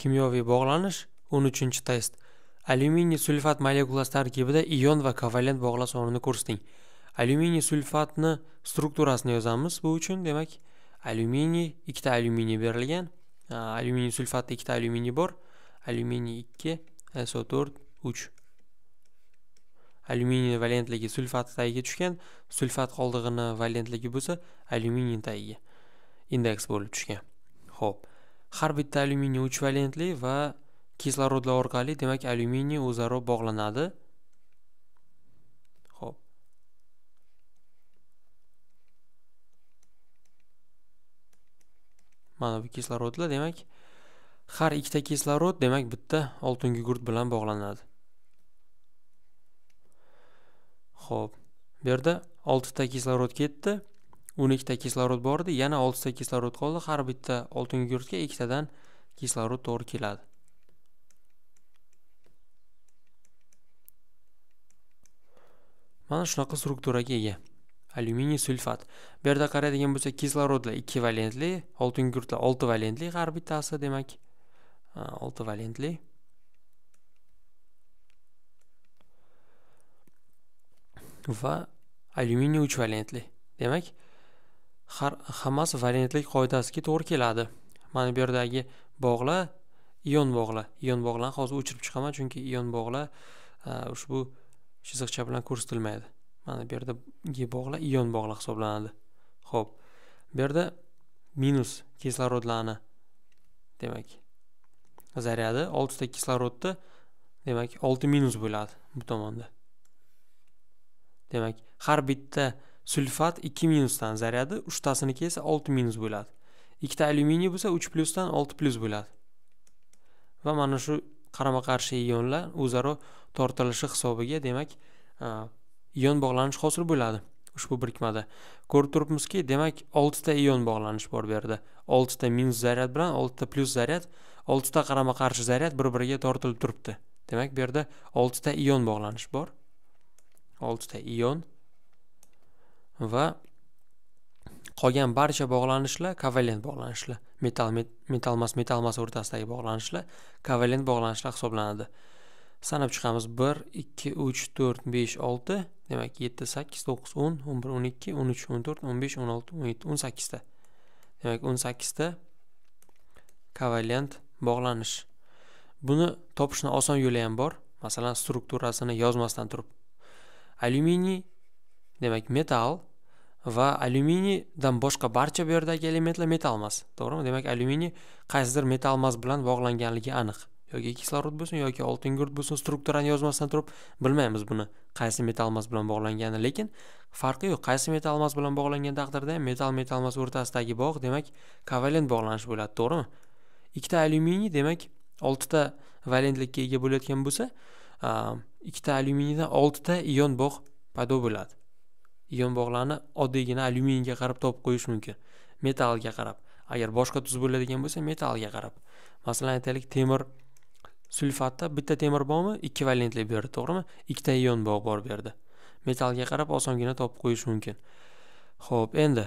kimyoviy bog'lanish 13 test alyuminiy sulfat molekulasi tarkibida ion va kovalent bog'lash o'rnini ko'rsating alyuminiy sulfatni strukturasini yozamiz bu uchun demak alyuminiy ikkita alyuminiy berilgan alyuminiy sulfatda ikkita alyuminiy bor alyuminiy 2 so 4 3 alyuminiy valentligi sulfat tagiga tushgan sulfat qoldig'ini valentligi bo'lsa alyuminiy tagiga indeks bo'lib tushgan ho'p har bitta alyuminiy uch valentli va kislorodlar orqali demak alyuminiy o'zaro bog'lanadi ho'p mana bu kislorodlar demak har ikkita kislorod demak bitta oltin gurt bilan bog'lanadi ho'p bu yerda oltita kislorod ketdi o'n ikkita kislorod bor edi yana oltita kislorod qoldi har bitta oltin gugurtga ikkitadan kislorod to'g'ri keladi mana shunaqa strukturaga ega alyuminiy sulfat bu yerda qaraydigan bo'lsak kislorodlar ikki valentli oltin gugurtlar olti valentli har bittasi demak olti valentli va alyuminiy uch valentli demak har hammasi variantlik qoidasiga to'g'ri keladi mana bu yerdagi bog'la ion bog'la ion bog'larni hozir o'chirib chiqaman chunki ion bog'la e, ushbu chiziqcha bilan ko'rsatilmaydi mana bu yerdagi bog'la ion bog'la hisoblanadi ho'p bu yerda minus kislorodlarni demak zaryadi oltita kislorodni demak olti minus bo'ladi bu tomonda demak har bitta sulfat 2 minusdan zaradi uchtasiniki esa 6 minus bo'ladi ikkita alyuminiy bo'lsa 3 plusdan 6 plus bo'ladi va mana shu qarama qarshi ionlar o'zaro tortilishi hisobiga demak ion bog'lanish hosil bo'ladi ushbu birikmada ko'rib turibmizki demak 6 ta ion bog'lanish bor bu yerda 6 ta minus zaryad bilan 6 ta plyus zaryad 6 ta qarama qarshi zaryad bir biriga tortilib turibdi demak bu yerda 6 ta ion bog'lanish bor 6 ta ion va qolgan barcha bog'lanishlar kovalent bog'lanishlar metal metalmas metalmas o'rtasidagi bog'lanishlar kovalent bog'lanishlar hisoblanadi sanab chiqamiz bir ikki uch to'rt besh olti demak yetti sakkiz to'qqiz o'n o'n bir o'n ikki o'n uch o'n to'rt o'n besh o'n olti o'n yetti o'n sakkizta demak o'n sakkizta kovalent bog'lanish buni topishni oson yo'li ham bor masalan strukturasini yozmasdan turib alyuminiy demak metal va alyuminiydan boshqa barcha bu yerdagi elementlar metal emas to'g'rimi demak alyuminiy qaysidir metal emas bilan bog'langanligi aniq yoki kislorod bo'lsin yoki oltingurt bo'lsin strukturani yozmasdan turib bilmaymiz buni qaysi metal emas bilan bog'langani lekin farqi yo'q qaysi metal emas bilan bog'langan taqdirda ham metal metal emas o'rtasidagi bog' demak kovalent bog'lanish bo'ladi to'g'rimi ikkita alyuminiy demak oltita valentlikka ega bo'layotgan bo'lsa ikkita alyuminiydan oltita ion bog' paydo bo'ladi yonbog'larni oddiygina alyuminiyga qarab topib qo'yish mumkin metalga qarab agar boshqa tuz bo'ladigan bo'lsa metalga qarab masalan aytaylik temir sulfatda bitta temir bormi ikki valentli berdi to'g'rimi ikkita ion bog' bor berdi metalga qarab osongina topib qo'yish mumkin ho'p endi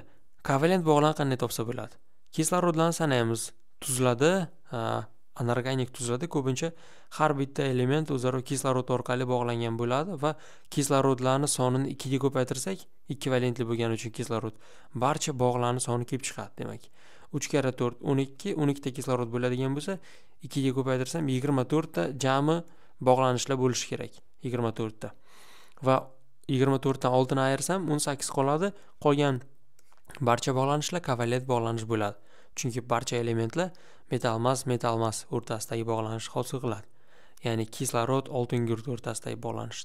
kovalent bog'larni qanday topsa bo'ladi kislorodlarni sanaymiz tuzlarda anorganik tuzlarda ko'pincha har bitta element o'zaro kislorod orqali bog'langan bo'ladi va kislorodlarni sonini ikkiga ko'paytirsak ekvivalentli bo'lgani uchun kislorod barcha bog'larni soni kelib chiqadi demak uch karra to'rt o'n ikki o'n ikkita kislorod bo'ladigan bo'lsa ikkiga ko'paytirsam yigirma to'rtta jami bog'lanishlar bo'lishi kerak yigirma to'rtta va yigirma to'rtdan oltini ayirsam o'n sakkiz qoladi qolgan barcha bog'lanishlar kavalet bog'lanish bo'ladi chunki barcha elementlar metalmas metalmas o'rtasidagi bog'lanish hosil qiladi ya'ni kislorod oltin gurt o'rtasidagi bog'lanish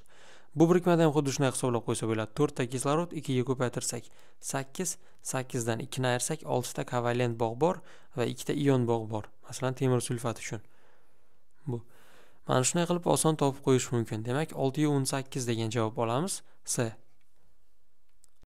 bu birikmada ham xuddi shunday hisoblab qo'ysa bo'ladi to'rtta kislorod ikkiga ko'paytirsak sakkiz sakkizdan ikkini ayirsak oltita kovalent bog' bor va ikkita ion bog' bor masalan temir sulfat uchun bu mana shunday qilib oson topib qo'yish mumkin demak oltiyu o'n sakkiz degan javob olamiz s